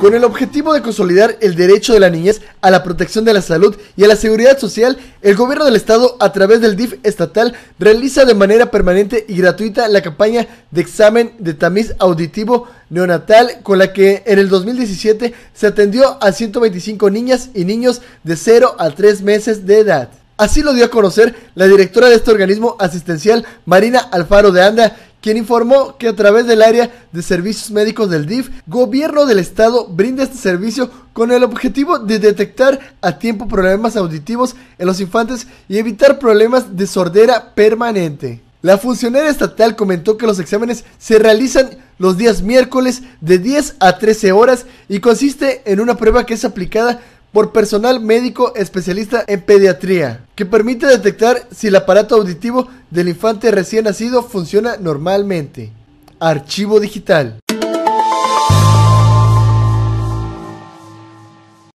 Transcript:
con el objetivo de consolidar el derecho de la niñez a la protección de la salud y a la seguridad social, el gobierno del estado a través del DIF estatal realiza de manera permanente y gratuita la campaña de examen de tamiz auditivo neonatal con la que en el 2017 se atendió a 125 niñas y niños de 0 a 3 meses de edad. Así lo dio a conocer la directora de este organismo asistencial, Marina Alfaro de Anda, quien informó que a través del área de servicios médicos del DIF, gobierno del estado brinda este servicio con el objetivo de detectar a tiempo problemas auditivos en los infantes y evitar problemas de sordera permanente. La funcionaria estatal comentó que los exámenes se realizan los días miércoles de 10 a 13 horas y consiste en una prueba que es aplicada por personal médico especialista en pediatría que permite detectar si el aparato auditivo del infante recién nacido funciona normalmente. Archivo digital.